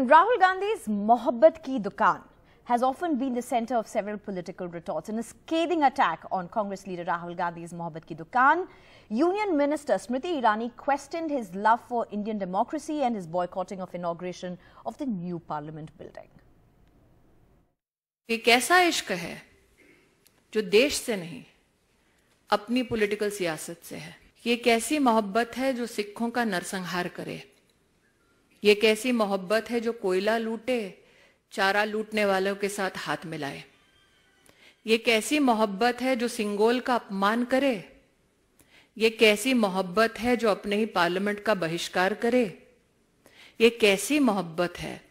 And Rahul Gandhi's Mohabbat Ki Dukan has often been the center of several political retorts. In a scathing attack on Congress leader Rahul Gandhi's Mohabbat Ki Dukan, Union Minister Smriti Irani questioned his love for Indian democracy and his boycotting of inauguration of the new parliament building. ये कैसा इश्क है जो देश से नहीं अपनी political सियासत से है ये कैसी मोहब्बत है जो सिखों का नरसंहार करे ये कैसी मोहब्बत है जो कोयला लूटे चारा लूटने वालों के साथ हाथ मिलाए ये कैसी मोहब्बत है जो सिंगोल का अपमान करे ये कैसी मोहब्बत है जो अपने ही पार्लियामेंट का बहिष्कार करे ये कैसी मोहब्बत है